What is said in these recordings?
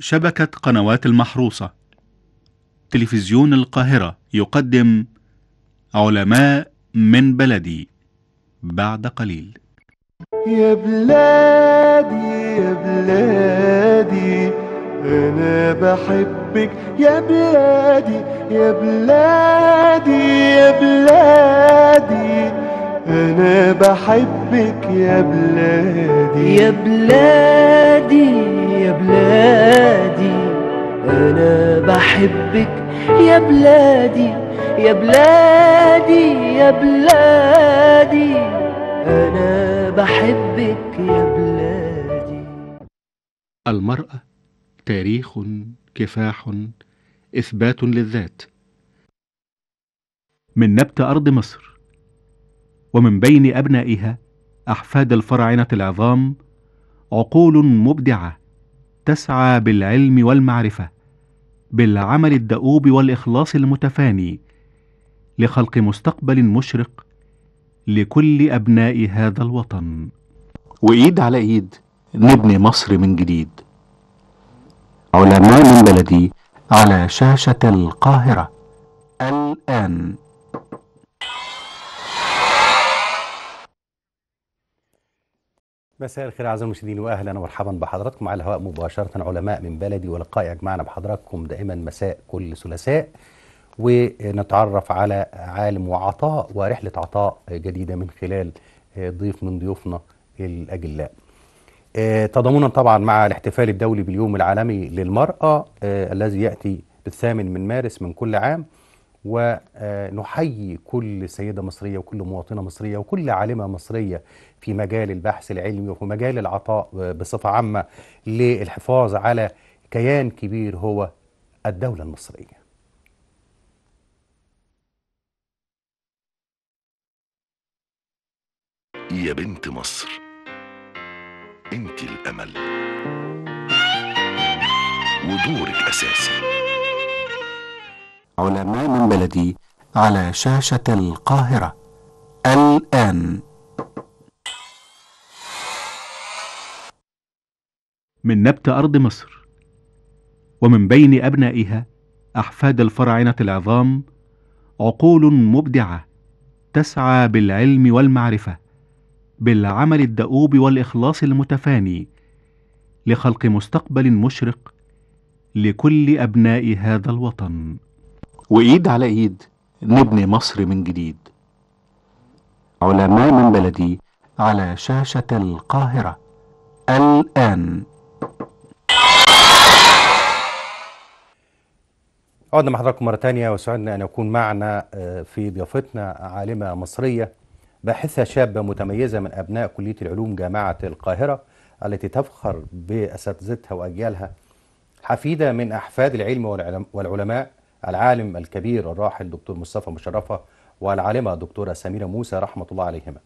شبكة قنوات المحروسة تلفزيون القاهرة يقدم علماء من بلدي بعد قليل يا بلادي يا بلادي أنا بحبك يا بلادي يا بلادي يا بلادي أنا بحبك يا بلادي يا بلادي يا بلادي أنا بحبك يا بلادي يا بلادي يا بلادي أنا بحبك يا بلادي المرأة تاريخ كفاح إثبات للذات من نبت أرض مصر ومن بين أبنائها أحفاد الفراعنة العظام عقول مبدعة تسعى بالعلم والمعرفه بالعمل الدؤوب والاخلاص المتفاني لخلق مستقبل مشرق لكل ابناء هذا الوطن وايد على ايد نبني مصر من جديد علماء من بلدي على شاشه القاهره الان مساء الخير اعزائي المشاهدين واهلا ومرحبا بحضراتكم على الهواء مباشره علماء من بلدي ولقاء يجمعنا بحضراتكم دائما مساء كل ثلاثاء ونتعرف على عالم وعطاء ورحله عطاء جديده من خلال ضيف من ضيوفنا الاجلاء. آه، تضامنا طبعا مع الاحتفال الدولي باليوم العالمي للمراه آه، الذي ياتي بالثامن من مارس من كل عام ونحيي كل سيدة مصرية وكل مواطنة مصرية وكل عالمة مصرية في مجال البحث العلمي وفي مجال العطاء بصفة عامة للحفاظ على كيان كبير هو الدولة المصرية يا بنت مصر انت الامل ودورك اساسي علماء من بلدي على شاشة القاهرة الآن من نبت أرض مصر ومن بين أبنائها أحفاد الفراعنة العظام عقول مبدعة تسعى بالعلم والمعرفة بالعمل الدؤوب والإخلاص المتفاني لخلق مستقبل مشرق لكل أبناء هذا الوطن وايد على ايد نبني نعم. مصر من جديد علماء من بلدي على شاشة القاهرة الآن عدنا مع حضراتكم مرة تانية وسعدنا أن يكون معنا آه، في ضيافتنا عالمة مصرية باحثة شابة متميزة من أبناء كلية العلوم جامعة القاهرة التي تفخر بأساتذتها وأجيالها حفيدة من أحفاد العلم والعلماء العالم الكبير الراحل دكتور مصطفى مشرفة والعالمة دكتورة سميرة موسى رحمة الله عليهما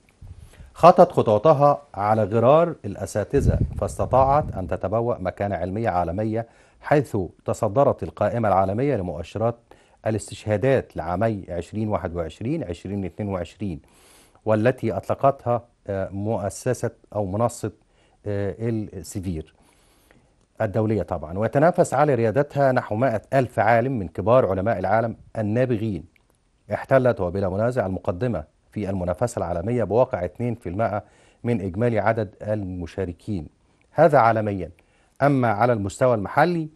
خطت خطوتها على غرار الأساتذة فاستطاعت أن تتبوأ مكانة علمية عالمية حيث تصدرت القائمة العالمية لمؤشرات الاستشهادات لعامي 2021 2022 والتي أطلقتها آه، مؤسسة أو منصة آه، السيفير الدولية طبعا ويتنافس على ريادتها نحو مائة ألف عالم من كبار علماء العالم النابغين احتلت وبلا منازع المقدمة في المنافسة العالمية بواقع 2% من إجمالي عدد المشاركين هذا عالميا أما على المستوى المحلي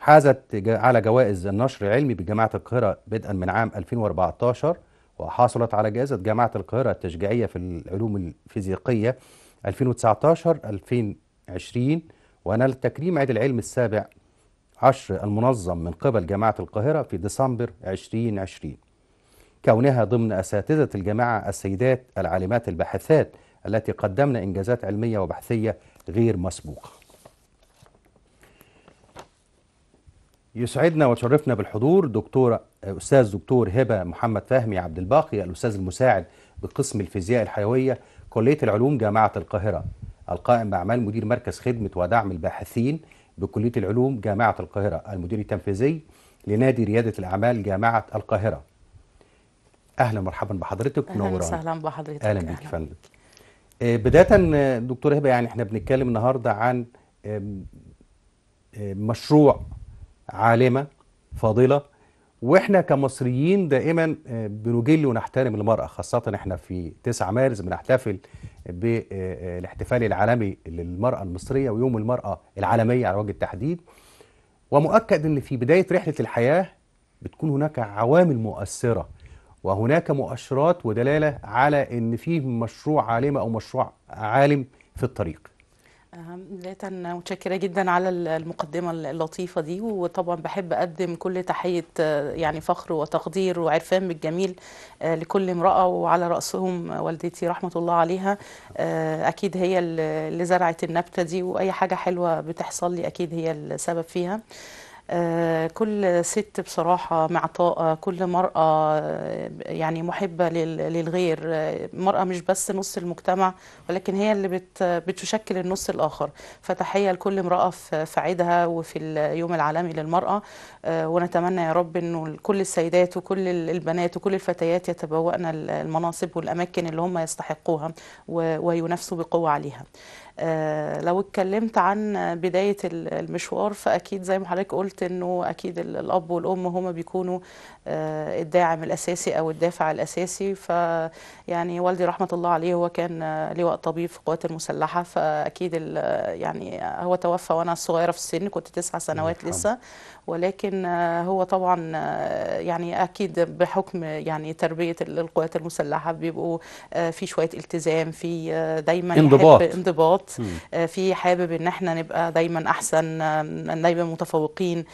حازت على جوائز النشر العلمي بجامعة القاهرة بدءا من عام 2014 وحصلت على جائزة جامعة القاهرة التشجيعية في العلوم الفيزيقية 2019 2020 ونال تكريم عيد العلم السابع عشر المنظم من قبل جامعة القاهرة في ديسمبر 2020 كونها ضمن أساتذة الجامعة السيدات العالمات الباحثات التي قدمن إنجازات علمية وبحثية غير مسبوقة يسعدنا وتشرفنا بالحضور دكتورة أستاذ دكتور هبة محمد فهمي عبد الباقي الأستاذ المساعد بقسم الفيزياء الحيوية كلية العلوم جامعة القاهرة القائم بأعمال مدير مركز خدمة ودعم الباحثين بكلية العلوم جامعة القاهرة المدير التنفيذي لنادي ريادة الأعمال جامعة القاهرة أهلا مرحبا بحضرتك أهلا وسهلا بحضرتك أهلا بيك فندم آه، بداية دكتور هبة يعني احنا بنتكلم النهاردة عن مشروع عالمة فاضلة واحنا كمصريين دائما آه، بنجل ونحترم المرأة خاصة احنا في 9 مارس بنحتفل بالاحتفال العالمي للمرأة المصرية ويوم المرأة العالمية على وجه التحديد ومؤكد أن في بداية رحلة الحياة بتكون هناك عوامل مؤثرة وهناك مؤشرات ودلالة على أن في مشروع عالمة أو مشروع عالم في الطريق بداية متشكرة جدا على المقدمة اللطيفة دي وطبعا بحب أقدم كل تحية آه، يعني فخر وتقدير وعرفان بالجميل آه، لكل امرأة وعلى رأسهم والدتي رحمة الله عليها آه، أكيد هي اللي زرعت النبتة دي وأي حاجة حلوة بتحصل لي أكيد هي السبب فيها آه، كل ست بصراحة معطاءة كل مرأة آه، يعني محبة للغير آه، مرأة مش بس نص المجتمع ولكن هي اللي بتشكل النص الآخر فتحية لكل امرأة في عيدها وفي اليوم العالمي للمرأة ونتمنى يا رب أنه كل السيدات وكل البنات وكل الفتيات يتبوأن المناصب والأماكن اللي هم يستحقوها وينافسوا بقوة عليها آه، لو اتكلمت عن بداية المشوار فأكيد زي ما حضرتك قلت أنه أكيد الأب والأم هما بيكونوا آه، الداعم الاساسي او الدافع الاساسي فيعني والدي رحمه الله عليه هو كان لواء طبيب في القوات المسلحه فاكيد آه، يعني هو توفى وانا صغيره في السن كنت تسع سنوات لسه ولكن آه، هو طبعا يعني اكيد بحكم يعني تربيه القوات المسلحه بيبقوا في شويه التزام في دايما انضباط انضباط في حابب ان احنا نبقى دايما احسن دايما متفوقين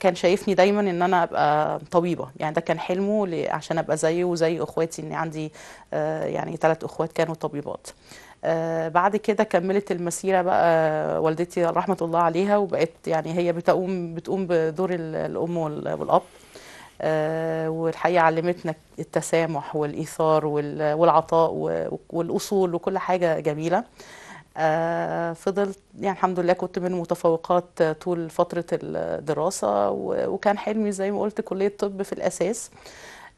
كان شايفني دايما ان انا ابقى طبيبه يعني ده كان حلمه ل... عشان ابقى زيه وزي اخواتي ان عندي آه، يعني ثلاث اخوات كانوا طبيبات آه، بعد كده كملت المسيره بقى آه، والدتي رحمه الله عليها وبقت يعني هي بتقوم بتقوم بدور الام والاب والحقيقه علمتنا التسامح والايثار والعطاء والاصول وكل حاجه جميله آه، فضلت يعني الحمد لله كنت من المتفوقات طول فترة الدراسة وكان حلمي زي ما قلت كلية طب في الأساس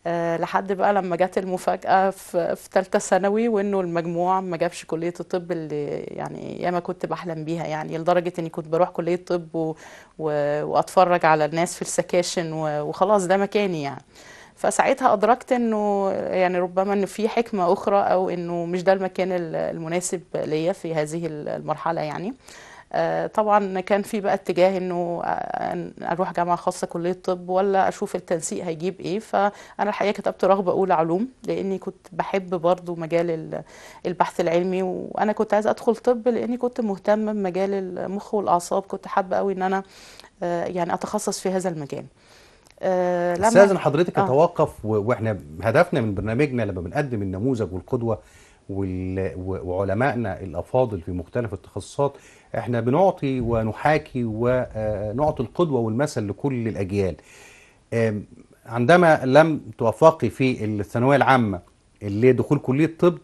آه، لحد بقى لما جت المفاجأة في ثالثة ثانوي وإنه المجموع ما جابش كلية الطب اللي يعني ياما كنت بحلم بيها يعني لدرجة إني كنت بروح كلية طب و... و... وأتفرج على الناس في السكاشن و... وخلاص ده مكاني يعني فساعتها ادركت انه يعني ربما انه في حكمه اخرى او انه مش ده المكان المناسب ليا في هذه المرحله يعني آه، طبعا كان في بقى اتجاه انه اروح جامعه خاصه كليه طب ولا اشوف التنسيق هيجيب ايه فانا الحقيقه كتبت رغبه اولى علوم لاني كنت بحب برضو مجال البحث العلمي وانا كنت عايزه ادخل طب لاني كنت مهتمه بمجال المخ والاعصاب كنت حابه قوي ان انا آه، يعني اتخصص في هذا المجال آه، لما استاذن حضرتك اتوقف آه. واحنا هدفنا من برنامجنا لما بنقدم النموذج والقدوه وعلمائنا الافاضل في مختلف التخصصات احنا بنعطي ونحاكي ونعطي آه، القدوه والمثل لكل الاجيال عندما لم توفقي في الثانويه العامه لدخول كليه الطب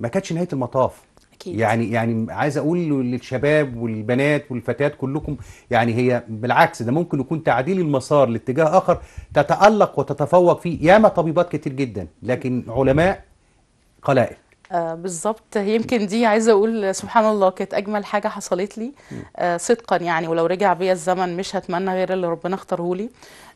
ما كانتش نهايه المطاف أكيد. يعني يعني عايز اقول للشباب والبنات والفتيات كلكم يعني هي بالعكس ده ممكن يكون تعديل المسار لاتجاه اخر تتالق وتتفوق فيه ياما طبيبات كتير جدا لكن علماء قلائل آه، بالظبط يمكن دي عايزه اقول سبحان الله كانت اجمل حاجه حصلت لي آه، صدقا يعني ولو رجع بيا الزمن مش هتمنى غير اللي ربنا اختاره لي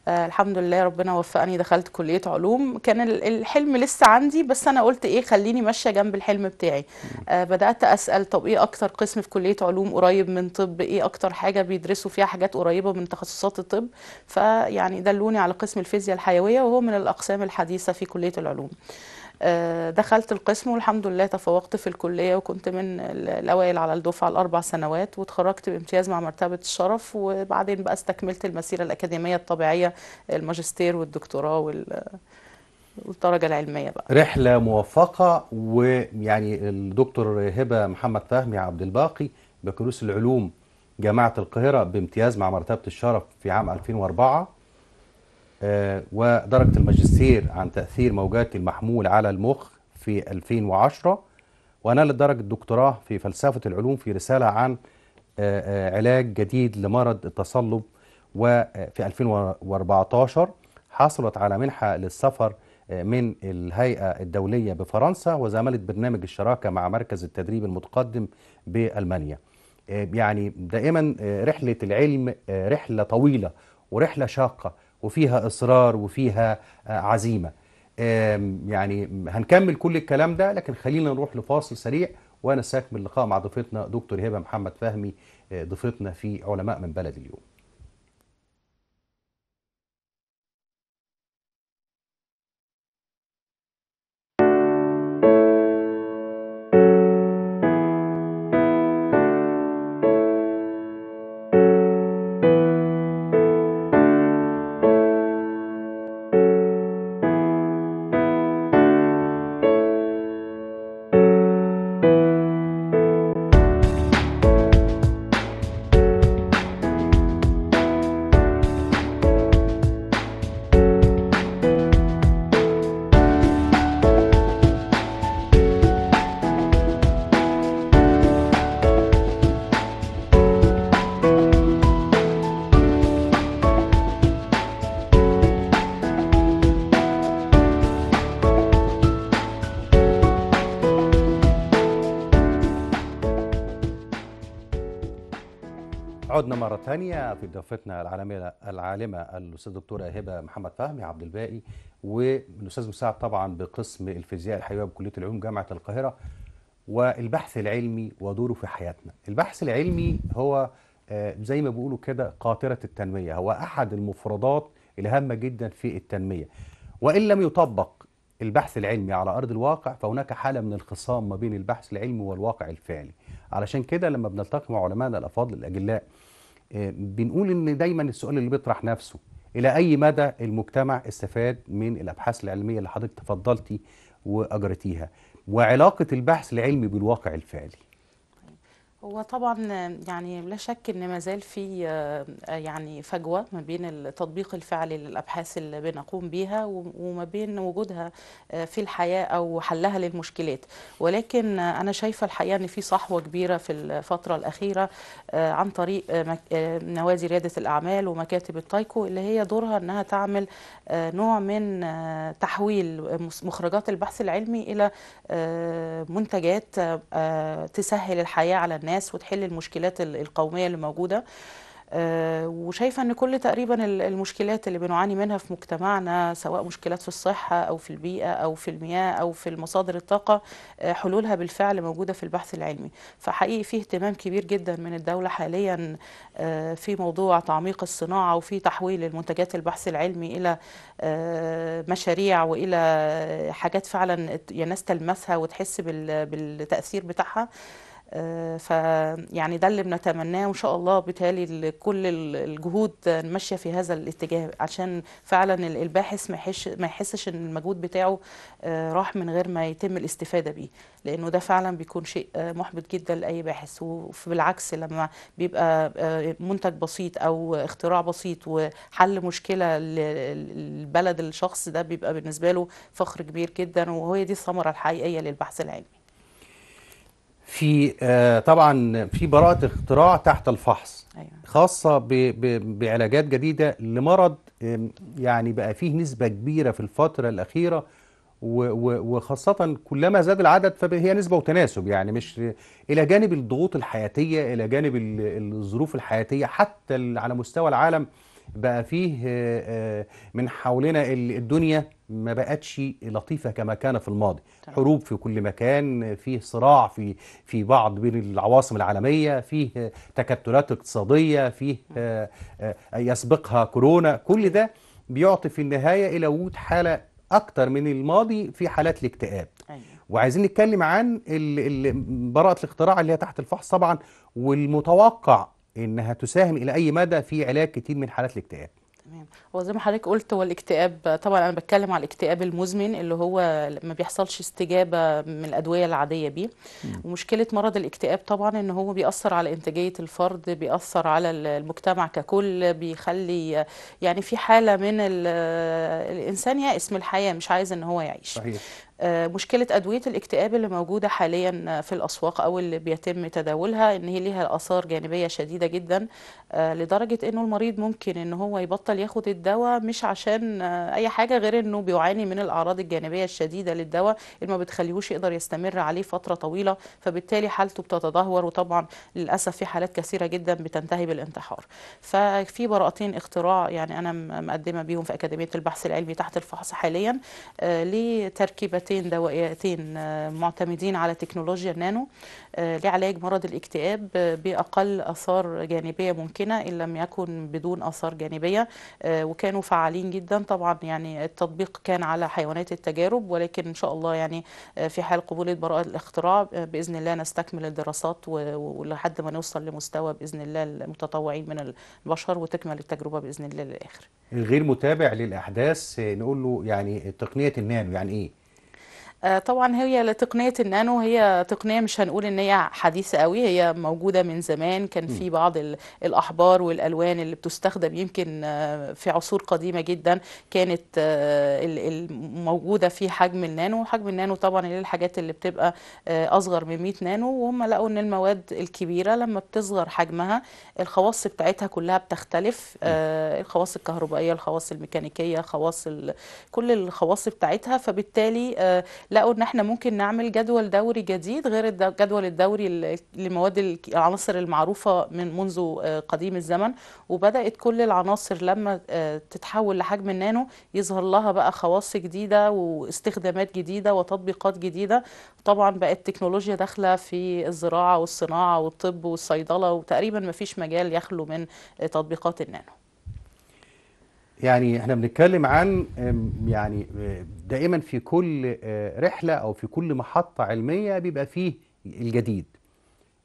آه الحمد لله ربنا وفقني دخلت كليه علوم كان الحلم لسه عندي بس انا قلت ايه خليني ماشيه جنب الحلم بتاعي آه بدات اسال طب ايه اكتر قسم في كليه علوم قريب من طب ايه اكتر حاجه بيدرسوا فيها حاجات قريبه من تخصصات الطب فيعني دلوني على قسم الفيزياء الحيويه وهو من الاقسام الحديثه في كليه العلوم آه، دخلت القسم والحمد لله تفوقت في الكليه وكنت من الاوائل على الدفعه الاربع سنوات وتخرجت بامتياز مع مرتبه الشرف وبعدين بقى استكملت المسيره الاكاديميه الطبيعيه الماجستير والدكتوراه وال والدرجة العلمية بقى رحلة موفقة ويعني الدكتور هبة محمد فهمي عبد الباقي بكالوريوس العلوم جامعة القاهرة بامتياز مع مرتبة الشرف في عام 2004 آه، ودرجة الماجستير عن تأثير موجات المحمول على المخ في 2010 ونالت درجة الدكتوراه في فلسفة العلوم في رسالة عن آه، آه، علاج جديد لمرض التصلب وفي 2014 حصلت على منحة للسفر من الهيئة الدولية بفرنسا وزملت برنامج الشراكة مع مركز التدريب المتقدم بألمانيا يعني دائما رحلة العلم رحلة طويلة ورحلة شاقة وفيها إصرار وفيها آه، عزيمة يعني هنكمل كل الكلام ده لكن خلينا نروح لفاصل سريع وأنا ساكمل اللقاء مع ضيفتنا دكتور هبة محمد فهمي آه، ضيفتنا في علماء من بلد اليوم ثانية في ضيفتنا العالمية العالمة الأستاذ الدكتورة هبة محمد فهمي عبد الباقي والأستاذ مساعد طبعا بقسم الفيزياء الحيوية بكلية العلوم جامعة القاهرة والبحث العلمي ودوره في حياتنا البحث العلمي هو آه، زي ما بيقولوا كده قاطرة التنمية هو أحد المفردات الهامة جدا في التنمية وإن لم يطبق البحث العلمي على أرض الواقع فهناك حالة من الخصام ما بين البحث العلمي والواقع الفعلي علشان كده لما بنلتقي مع علمائنا الأفاضل الأجلاء آه، بنقول ان دايما السؤال اللي بيطرح نفسه الى اي مدى المجتمع استفاد من الابحاث العلميه اللي حضرتك تفضلتي واجرتيها وعلاقه البحث العلمي بالواقع الفعلي هو طبعا يعني لا شك ان ما زال في آه، يعني فجوه ما بين التطبيق الفعلي للابحاث اللي بنقوم بيها وما بين وجودها آه، في الحياه او حلها للمشكلات ولكن انا شايفه الحقيقه ان في صحوه كبيره في الفتره الاخيره آه، عن طريق نوادي رياده الاعمال ومكاتب التايكو اللي هي دورها انها تعمل نوع من تحويل مخرجات البحث العلمي الى منتجات تسهل الحياه على الناس الناس وتحل المشكلات القوميه اللي موجوده آه، وشايفه ان كل تقريبا المشكلات اللي بنعاني منها في مجتمعنا سواء مشكلات في الصحه او في البيئه او في المياه او في مصادر الطاقه آه، حلولها بالفعل موجوده في البحث العلمي فحقيقي في اهتمام كبير جدا من الدوله حاليا آه، في موضوع تعميق الصناعه وفي تحويل المنتجات البحث العلمي الى مشاريع والى حاجات فعلا الناس يعني تلمسها وتحس بالتاثير بتاعها آه، يعني ده اللي بنتمناه وان شاء الله بالتالي كل الجهود ماشيه في هذا الاتجاه عشان فعلا الباحث ما يحسش ما يحسش ان المجهود بتاعه آه، راح من غير ما يتم الاستفاده بيه لانه ده فعلا بيكون شيء آه، محبط جدا لاي باحث وبالعكس لما بيبقى منتج بسيط او اختراع بسيط وحل مشكله للبلد الشخص ده بيبقى بالنسبه له فخر كبير جدا وهي دي الثمره الحقيقيه للبحث العلمي في آه، طبعا في براءة اختراع تحت الفحص أيوة. خاصة بعلاجات جديدة لمرض يعني بقى فيه نسبة كبيرة في الفترة الأخيرة وخاصة كلما زاد العدد فهي نسبة وتناسب يعني مش إلى جانب الضغوط الحياتية إلى جانب الظروف الحياتية حتى على مستوى العالم بقى فيه آه، آه، من حولنا الدنيا ما بقتش لطيفه كما كان في الماضي طبعا. حروب في كل مكان فيه صراع في في بعض بين العواصم العالميه فيه تكتلات اقتصاديه فيه آه، آه، يسبقها كورونا كل ده بيعطي في النهايه الى وجود حاله اكتر من الماضي في حالات الاكتئاب أيوة. وعايزين نتكلم عن براءه الاختراع اللي هي تحت الفحص طبعا والمتوقع انها تساهم الى اي مدى في علاج كتير من حالات الاكتئاب هو زي ما حضرتك قلت هو الاكتئاب طبعا انا بتكلم على الاكتئاب المزمن اللي هو ما بيحصلش استجابه من الادويه العاديه بيه ومشكله مرض الاكتئاب طبعا ان هو بيأثر على انتاجيه الفرد بيأثر على المجتمع ككل بيخلي يعني في حاله من الانسان يائس من الحياه مش عايز ان هو يعيش صحيح. آه، مشكله ادويه الاكتئاب اللي موجوده حاليا آه، في الاسواق او اللي بيتم تداولها ان هي ليها اثار جانبيه شديده جدا آه، لدرجه انه المريض ممكن ان هو يبطل ياخد الدواء مش عشان اي حاجه غير انه بيعاني من الاعراض الجانبيه الشديده للدواء اللي ما بتخليهوش يقدر يستمر عليه فتره طويله فبالتالي حالته بتتدهور وطبعا للاسف في حالات كثيره جدا بتنتهي بالانتحار ففي براءتين اختراع يعني انا مقدمه بيهم في اكاديميه البحث العلمي تحت الفحص حاليا لتركيبه ادويتين دوائيتين آه، معتمدين على تكنولوجيا النانو آه، لعلاج مرض الاكتئاب آه، باقل اثار جانبيه ممكنه ان لم يكن بدون اثار جانبيه وكانوا فعالين جدا طبعا يعني التطبيق كان على حيوانات التجارب ولكن ان شاء الله يعني في حال قبول براءه الاختراع باذن الله نستكمل الدراسات ولحد ما نوصل لمستوى باذن الله المتطوعين من البشر وتكمل التجربه باذن الله للاخر غير متابع للاحداث نقول له يعني تقنيه النانو يعني ايه آه، طبعا هي تقنيه النانو هي تقنيه مش هنقول ان هي حديثه قوي هي موجوده من زمان كان في بعض الاحبار والالوان اللي بتستخدم يمكن آه، في عصور قديمه جدا كانت آه، موجوده في حجم النانو حجم النانو طبعا اللي الحاجات اللي بتبقى اصغر من 100 نانو وهم لقوا ان المواد الكبيره لما بتصغر حجمها الخواص بتاعتها كلها بتختلف الخواص الكهربائيه الخواص الميكانيكيه خواص كل الخواص بتاعتها فبالتالي لقوا ان احنا ممكن نعمل جدول دوري جديد غير الجدول الدوري لمواد العناصر المعروفه من منذ آه، قديم الزمن وبدات كل العناصر لما آه، تتحول لحجم النانو يظهر لها بقى خواص جديده واستخدامات جديده وتطبيقات جديده طبعا بقت التكنولوجيا داخله في الزراعه والصناعه والطب والصيدله وتقريبا ما فيش مجال يخلو من آه، تطبيقات النانو يعني احنا بنتكلم عن يعني آه، دائما في كل آه، رحلة أو في كل محطة علمية بيبقى فيه الجديد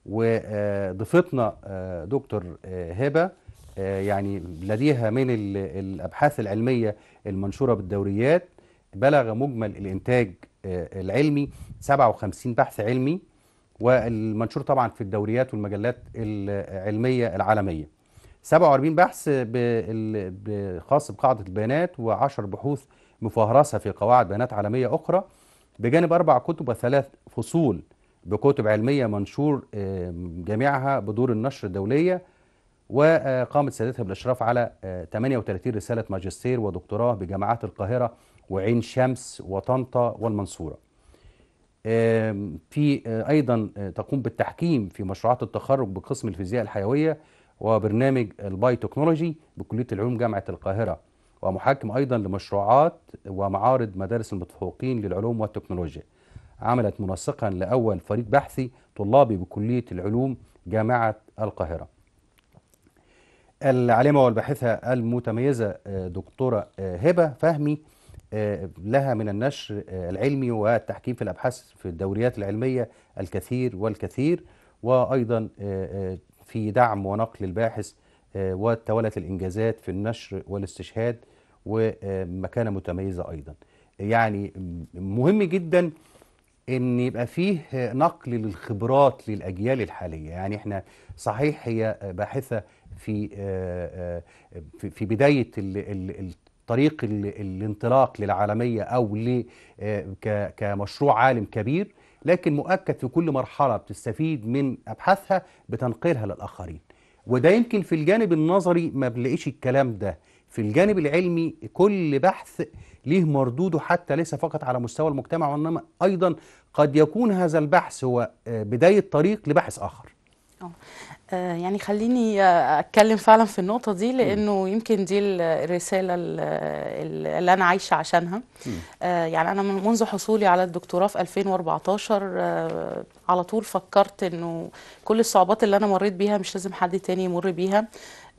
وضيفتنا آه، دكتور هبة يعني لديها من الأبحاث العلمية المنشورة بالدوريات بلغ مجمل الإنتاج العلمي 57 بحث علمي والمنشور طبعا في الدوريات والمجلات العلمية العالمية 47 بحث خاص بقاعدة البيانات و10 بحوث مفهرسة في قواعد بيانات عالمية أخرى بجانب أربع كتب وثلاث فصول بكتب علمية منشور آه، جميعها بدور النشر الدولية وقامت سيادتها بالإشراف على 38 آه، رسالة ماجستير ودكتوراه بجامعات القاهرة وعين شمس وطنطا والمنصورة في آه، أيضا تقوم بالتحكيم في مشروعات التخرج بقسم الفيزياء الحيوية وبرنامج الباي تكنولوجي بكليه العلوم جامعه القاهره ومحكم ايضا لمشروعات ومعارض مدارس المتفوقين للعلوم والتكنولوجيا عملت منسقا لاول فريق بحثي طلابي بكليه العلوم جامعه القاهره العالمه والباحثه المتميزه آه، دكتوره آه، هبه فهمي آه، لها من النشر العلمي والتحكيم في الابحاث في الدوريات العلميه الكثير والكثير وايضا في دعم ونقل الباحث آه، وتوالت الإنجازات في النشر والاستشهاد ومكانة متميزة أيضا يعني مهم جدا ان يبقى فيه نقل للخبرات للاجيال الحاليه يعني احنا صحيح هي باحثه في آه، آه، في بدايه طريق الانطلاق للعالميه او كمشروع عالم كبير لكن مؤكد في كل مرحلة بتستفيد من أبحاثها بتنقلها للآخرين وده يمكن في الجانب النظري ما بنلاقيش الكلام ده في الجانب العلمي كل بحث ليه مردوده حتى ليس فقط على مستوى المجتمع وإنما أيضا قد يكون هذا البحث هو آه، بداية طريق لبحث آخر آه. آه، يعني خليني آه، اتكلم فعلا في النقطه دي لانه يمكن دي الرساله اللي انا عايشه عشانها آه، يعني انا منذ حصولي على الدكتوراه في 2014 على طول فكرت انه كل الصعوبات اللي انا مريت بيها مش لازم حد تاني يمر بيها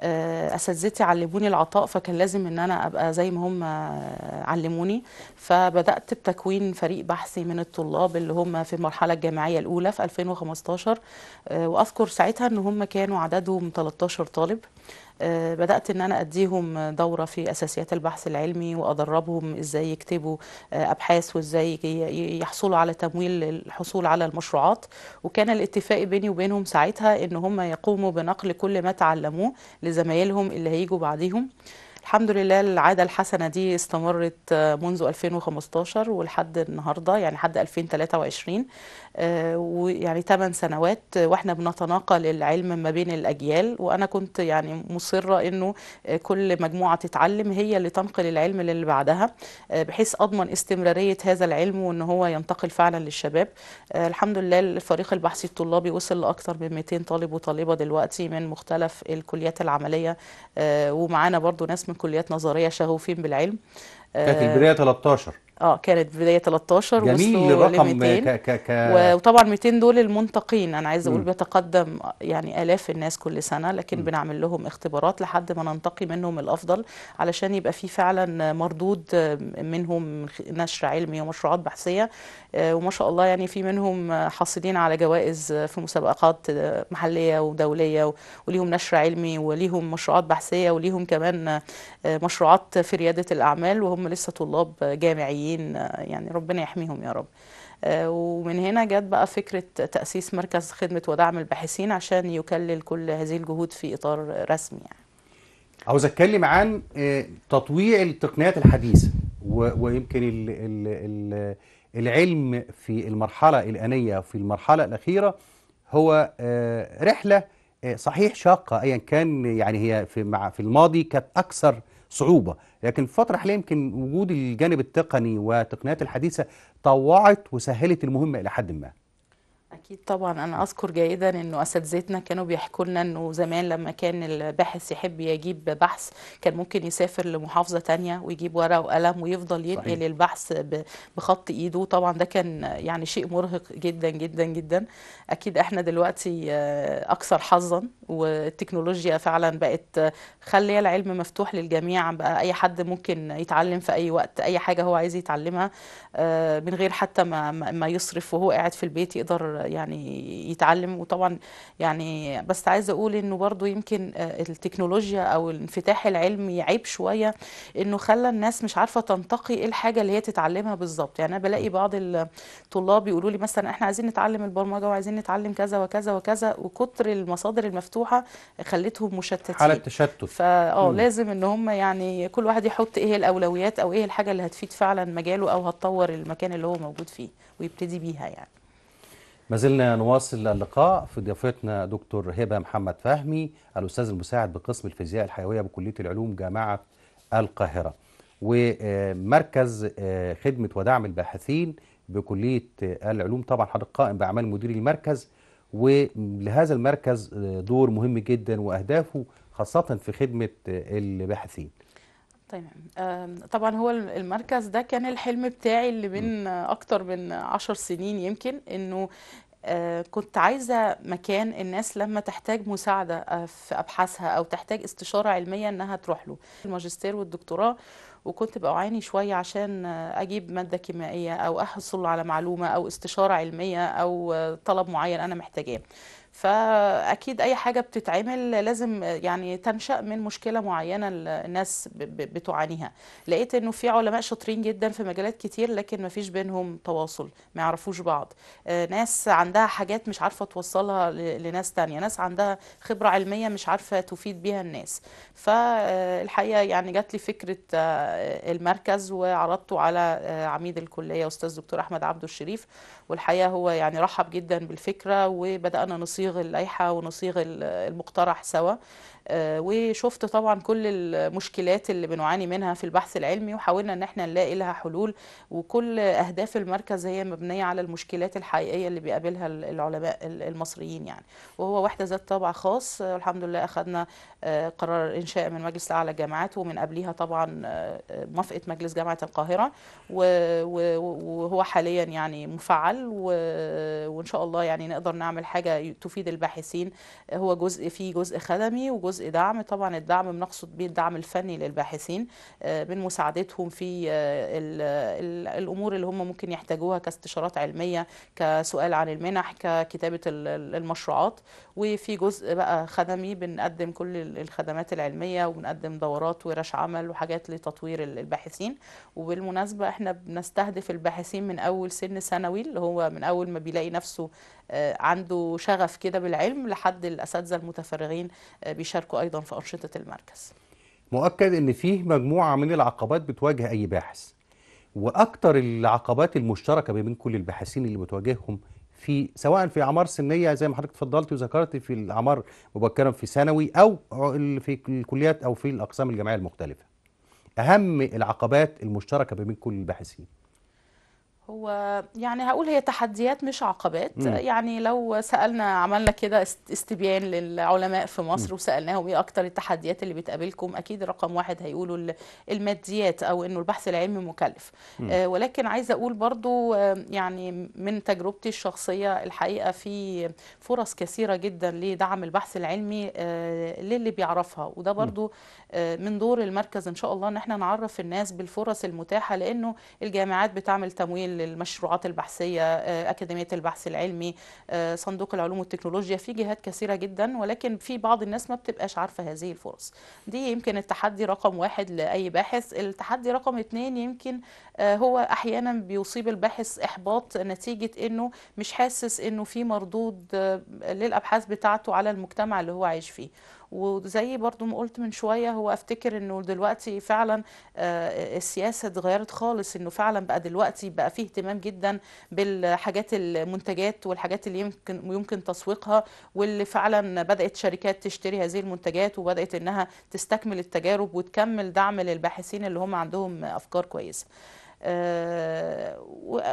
آه، اساتذتي علموني العطاء فكان لازم ان انا ابقى زي ما هم آه، علموني فبدات بتكوين فريق بحثي من الطلاب اللي هم في المرحله الجامعيه الاولى في 2015 آه، واذكر ساعتها ان هم كانوا عددهم 13 طالب آه، بدات ان انا اديهم دوره في اساسيات البحث العلمي وادربهم ازاي يكتبوا آه، ابحاث وازاي يحصلوا على تمويل الحصول على المشروعات وكان الاتفاق بيني وبينهم ساعتها ان هم يقوموا بنقل كل ما تعلموه لزمايلهم اللي هيجوا بعديهم الحمد لله العادة الحسنة دي استمرت آه، منذ 2015 ولحد النهاردة يعني لحد 2023 آه، ويعني 8 سنوات آه، واحنا بنتناقل العلم ما بين الاجيال وانا كنت يعني مصره انه آه، كل مجموعه تتعلم هي اللي تنقل العلم للي بعدها بحيث اضمن استمراريه هذا العلم وان هو ينتقل فعلا للشباب الحمد لله الفريق البحثي الطلابي وصل لاكثر من 200 طالب وطالبه دلوقتي من مختلف الكليات العمليه ومعانا برضو ناس من كليات نظريه شغوفين بالعلم كانت البدايه 13 اه كانت بدايه 13 جميل وصلوا ل 200 ك ك ك وطبعا 200 دول المنتقين انا عايزه اقول بيتقدم يعني الاف الناس كل سنه لكن م. بنعمل لهم اختبارات لحد ما ننتقي منهم الافضل علشان يبقى في فعلا مردود آه، منهم نشر علمي ومشروعات بحثيه آه، وما شاء الله يعني في منهم حاصلين على جوائز في مسابقات آه، محليه ودوليه وليهم نشر علمي وليهم مشروعات بحثيه وليهم كمان مشروعات في رياده الاعمال وهم لسه طلاب جامعيين الحقيقيين يعني ربنا يحميهم يا رب آه، ومن هنا جت بقى فكرة تأسيس مركز خدمة ودعم الباحثين عشان يكلل كل هذه الجهود في إطار رسمي يعني. عاوز أتكلم عن آه، تطويع التقنيات الحديثة ويمكن الـ الـ الـ العلم في المرحلة الآنية في المرحلة الأخيرة هو آه، رحلة صحيح شاقة أيا كان يعني هي في, مع في الماضي كانت أكثر صعوبه لكن الفتره الحاليه يمكن وجود الجانب التقني وتقنيات الحديثه طوعت وسهلت المهمه الى حد ما اكيد طبعا انا اذكر جيدا انه اساتذتنا كانوا بيحكوا لنا انه زمان لما كان الباحث يحب يجيب بحث كان ممكن يسافر لمحافظه تانية ويجيب ورقه وقلم ويفضل ينقل البحث بخط ايده طبعا ده كان يعني شيء مرهق جدا جدا جدا اكيد احنا دلوقتي آه، اكثر حظا والتكنولوجيا فعلا بقت آه، خلي العلم مفتوح للجميع بقى اي حد ممكن يتعلم في اي وقت اي حاجه هو عايز يتعلمها آه، من غير حتى ما ما يصرف وهو قاعد في البيت يقدر يعني يعني يتعلم وطبعا يعني بس عايزه اقول انه برضو يمكن آه، التكنولوجيا او الانفتاح العلمي عيب شويه انه خلى الناس مش عارفه تنتقي إيه الحاجه اللي هي تتعلمها بالظبط يعني انا بلاقي بعض الطلاب يقولوا لي مثلا احنا عايزين نتعلم البرمجه وعايزين نتعلم كذا وكذا وكذا وكتر المصادر المفتوحه خلتهم مشتتين حاله تشتت فاه لازم ان هم يعني كل واحد يحط ايه الاولويات او ايه الحاجه اللي هتفيد فعلا مجاله او هتطور المكان اللي هو موجود فيه ويبتدي بيها يعني ما زلنا نواصل اللقاء في ضيافتنا دكتور هبه محمد فهمي الاستاذ المساعد بقسم الفيزياء الحيويه بكليه العلوم جامعه القاهره ومركز آه، خدمه ودعم الباحثين بكليه آه، العلوم طبعا حضرتك قائم باعمال مدير المركز ولهذا المركز آه، دور مهم جدا واهدافه خاصه في خدمه الباحثين تمام طيب، طبعا هو المركز ده كان الحلم بتاعي اللي من اكتر من عشر سنين يمكن انه آه، كنت عايزة مكان الناس لما تحتاج مساعدة آه، في أبحاثها أو تحتاج استشارة علمية إنها تروح له الماجستير والدكتوراه وكنت بعاني شوية عشان آه، أجيب مادة كيميائية أو أحصل على معلومة أو استشارة علمية أو طلب معين أنا محتاجاه فاكيد اي حاجه بتتعمل لازم يعني تنشا من مشكله معينه الناس بتعانيها لقيت انه في علماء شاطرين جدا في مجالات كتير لكن ما فيش بينهم تواصل ما يعرفوش بعض آه، ناس عندها حاجات مش عارفه توصلها لناس تانية ناس عندها خبره علميه مش عارفه تفيد بيها الناس فالحقيقه آه، يعني جات لي فكره آه، المركز وعرضته على عميد الكليه استاذ دكتور احمد عبده الشريف والحقيقه هو يعني رحب جدا بالفكره وبدانا نصير نصيغ اللائحة ونصيغ المقترح سوا آه، وشفت طبعا كل المشكلات اللي بنعاني منها في البحث العلمي وحاولنا ان احنا نلاقي لها حلول وكل اهداف المركز هي مبنيه على المشكلات الحقيقيه اللي بيقابلها العلماء المصريين يعني وهو وحده ذات طابع خاص والحمد آه، لله اخذنا آه، قرار انشاء من مجلس اعلى الجامعات ومن قبليها طبعا موافقه مجلس جامعه القاهره وهو حاليا يعني مفعل وان شاء الله يعني نقدر نعمل حاجه تفيد الباحثين هو جزء فيه جزء خدمي وجزء جزء دعم طبعا الدعم بنقصد به الدعم الفني للباحثين آه، من مساعدتهم في آه، الامور اللي هم ممكن يحتاجوها كاستشارات علميه كسؤال عن المنح ككتابه المشروعات وفي جزء بقى خدمي بنقدم كل الخدمات العلميه وبنقدم دورات ورش عمل وحاجات لتطوير الباحثين وبالمناسبه احنا بنستهدف الباحثين من اول سن ثانوي اللي هو من اول ما بيلاقي نفسه آه، عنده شغف كده بالعلم لحد الاساتذه المتفرغين آه، بيشاركوا ايضا في انشطه المركز. مؤكد ان فيه مجموعه من العقبات بتواجه اي باحث. واكثر العقبات المشتركه بين كل الباحثين اللي بتواجههم في سواء في اعمار سنيه زي ما حضرتك اتفضلتي وذكرتي في الاعمار مبكرا في ثانوي او في الكليات او في الاقسام الجامعيه المختلفه. اهم العقبات المشتركه بين كل الباحثين. يعني هقول هي تحديات مش عقبات مم. يعني لو سالنا عملنا كده استبيان للعلماء في مصر مم. وسالناهم ايه اكتر التحديات اللي بتقابلكم اكيد رقم واحد هيقولوا الماديات او انه البحث العلمي مكلف آه ولكن عايزه اقول برضو يعني من تجربتي الشخصيه الحقيقه في فرص كثيره جدا لدعم البحث العلمي آه للي بيعرفها وده برضو آه من دور المركز ان شاء الله ان احنا نعرف الناس بالفرص المتاحه لانه الجامعات بتعمل تمويل للمشروعات البحثية آه، أكاديمية البحث العلمي آه، صندوق العلوم والتكنولوجيا في جهات كثيرة جدا ولكن في بعض الناس ما بتبقاش عارفة هذه الفرص دي يمكن التحدي رقم واحد لأي باحث التحدي رقم اثنين يمكن آه، هو أحيانا بيصيب الباحث إحباط نتيجة أنه مش حاسس أنه في مردود للأبحاث بتاعته على المجتمع اللي هو عايش فيه وزي برضو ما قلت من شوية هو أفتكر أنه دلوقتي فعلا آه، السياسة اتغيرت خالص أنه فعلا بقى دلوقتي بقى فيه اهتمام جدا بالحاجات المنتجات والحاجات اللي يمكن يمكن تسويقها واللي فعلا بدأت شركات تشتري هذه المنتجات وبدأت أنها تستكمل التجارب وتكمل دعم للباحثين اللي هم عندهم أفكار كويسة آه،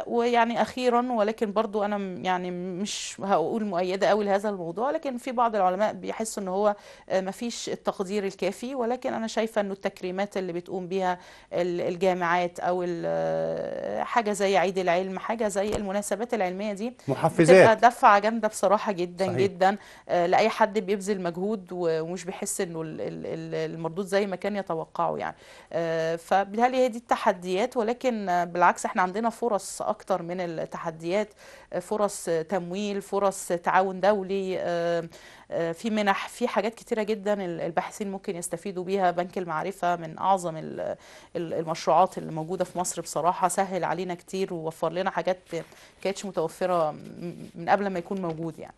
ويعني اخيرا ولكن برضو انا يعني مش هقول مؤيده قوي لهذا الموضوع لكن في بعض العلماء بيحسوا ان هو آه، ما فيش التقدير الكافي ولكن انا شايفه انه التكريمات اللي بتقوم بها الجامعات او حاجه زي عيد العلم حاجه زي المناسبات العلميه دي محفزات بتبقى دفعه جامده بصراحه جدا صحيح. جدا آه، لاي حد بيبذل مجهود ومش بيحس انه المردود زي ما كان يتوقعه يعني فبالتالي هي دي التحديات ولكن بالعكس احنا عندنا فرص اكتر من التحديات فرص تمويل فرص تعاون دولي آه، آه، في منح في حاجات كتيره جدا الباحثين ممكن يستفيدوا بيها بنك المعرفه من اعظم المشروعات اللي موجوده في مصر بصراحه سهل علينا كتير ووفر لنا حاجات كانتش متوفره من قبل ما يكون موجود يعني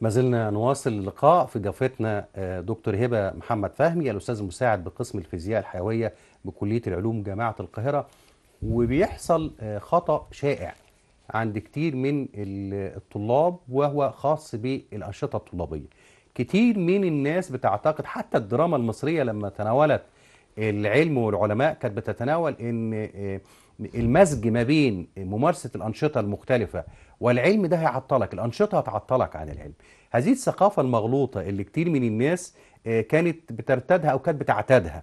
ما زلنا نواصل اللقاء في ضيفتنا آه، دكتور هبه محمد فهمي الاستاذ المساعد بقسم الفيزياء الحيويه بكليه العلوم جامعه القاهره وبيحصل آه، خطأ شائع عند كتير من الطلاب وهو خاص بالأنشطة الطلابية كتير من الناس بتعتقد حتى الدراما المصرية لما تناولت العلم والعلماء كانت بتتناول ان آه، المزج ما بين ممارسة الأنشطة المختلفة والعلم ده هيعطلك الأنشطة هتعطلك عن العلم هذه الثقافة المغلوطة اللي كتير من الناس آه، كانت بترتدها أو كانت بتعتادها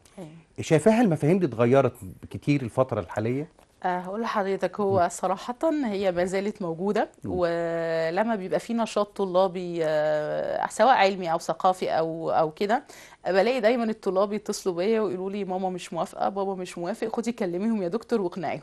شايفاها المفاهيم دي اتغيرت كتير الفتره الحاليه آه، هقول لحضرتك هو صراحة هي ما زالت موجودة ولما بيبقى في نشاط طلابي آه، سواء علمي أو ثقافي أو أو كده بلاقي دايما الطلاب يتصلوا بيا ويقولوا لي ماما مش موافقه بابا مش موافق خدي كلميهم يا دكتور واقنعيهم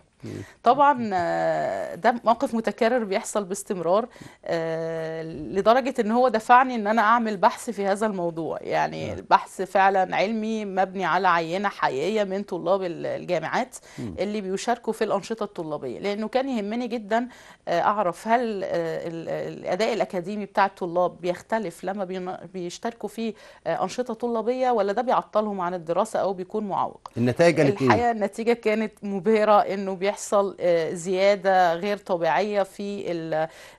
طبعا آه، ده موقف متكرر بيحصل باستمرار آه، لدرجه ان هو دفعني ان انا اعمل بحث في هذا الموضوع يعني بحث فعلا علمي مبني على عينه حقيقيه من طلاب الجامعات اللي بيشاركوا في الانشطه الطلابيه لانه كان يهمني جدا آه، اعرف هل الاداء الاكاديمي بتاع الطلاب بيختلف لما بيشتركوا في انشطه طلابيه الرياضيه ولا ده بيعطلهم عن الدراسه او بيكون معوق النتائج كانت إيه؟ الحقيقه النتيجه كانت مبهره انه بيحصل آه، زياده غير طبيعيه في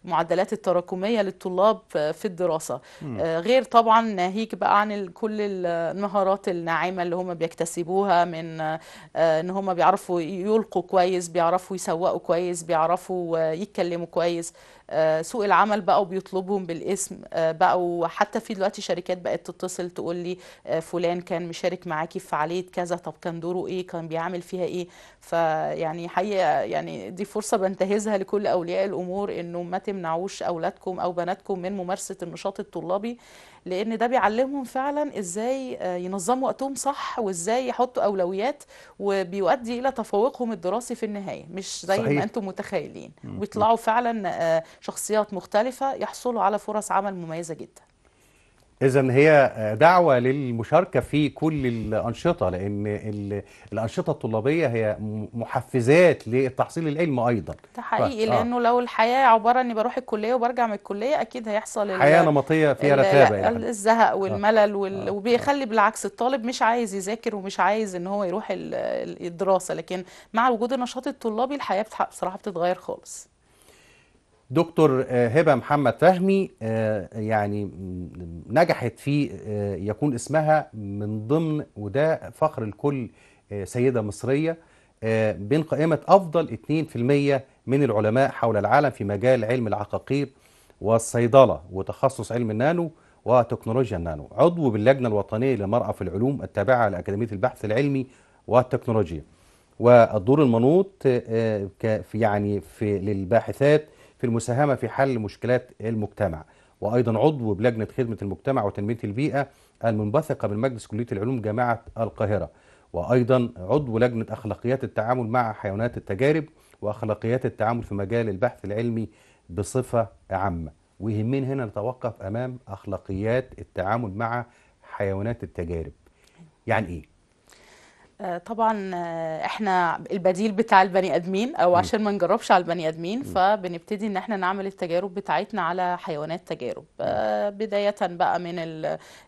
المعدلات التراكميه للطلاب آه، في الدراسه مم. آه، غير طبعا ناهيك بقى عن كل المهارات الناعمه اللي هم بيكتسبوها من ان هم بيعرفوا يلقوا كويس بيعرفوا يسوقوا كويس بيعرفوا يتكلموا كويس آه، سوق العمل بقوا بيطلبهم بالاسم آه، بقوا حتى في دلوقتي شركات بقت تتصل تقول لي آه، فلان كان مشارك معاكي في فعاليه كذا طب كان دوره ايه كان بيعمل فيها ايه فيعني حقيقه يعني دي فرصه بنتهزها لكل اولياء الامور انه ما تمنعوش اولادكم او بناتكم من ممارسه النشاط الطلابي لان ده بيعلمهم فعلا ازاي ينظموا وقتهم صح وازاي يحطوا اولويات وبيؤدي الى تفوقهم الدراسي في النهايه مش زي صحيح. ما انتم متخيلين ويطلعوا فعلا شخصيات مختلفة يحصلوا على فرص عمل مميزة جدا إذا هي دعوة للمشاركة في كل الأنشطة لأن الأنشطة الطلابية هي محفزات للتحصيل العلم أيضا ده حقيقي ف... آه. لأنه آه. لو الحياة عبارة أني بروح الكلية وبرجع من الكلية أكيد هيحصل حياة نمطية فيها رتابة يعني. الزهق آه. والملل وال... آه. وبيخلي بالعكس الطالب مش عايز يذاكر ومش عايز أن هو يروح الدراسة لكن مع وجود النشاط الطلابي الحياة بصراحة بتتغير خالص دكتور آه، هبه محمد فهمي آه، يعني نجحت في آه، يكون اسمها من ضمن وده فخر الكل سيده مصريه بين قائمه افضل 2% من العلماء حول العالم في مجال علم العقاقير والصيدله وتخصص علم النانو وتكنولوجيا النانو عضو باللجنه الوطنيه للمراه في العلوم التابعه لاكاديميه البحث العلمي والتكنولوجيا والدور المنوط يعني في للباحثات في المساهمة في حل مشكلات المجتمع وأيضا عضو بلجنة خدمة المجتمع وتنمية البيئة المنبثقة من مجلس كلية العلوم جامعة القاهرة وأيضا عضو لجنة أخلاقيات التعامل مع حيوانات التجارب وأخلاقيات التعامل في مجال البحث العلمي بصفة عامة ويهمين هنا نتوقف أمام أخلاقيات التعامل مع حيوانات التجارب يعني إيه؟ طبعا آه، احنا البديل بتاع البني ادمين او عشان ما نجربش على البني ادمين فبنبتدي ان احنا نعمل التجارب بتاعتنا على حيوانات تجارب آه، بدايه بقى من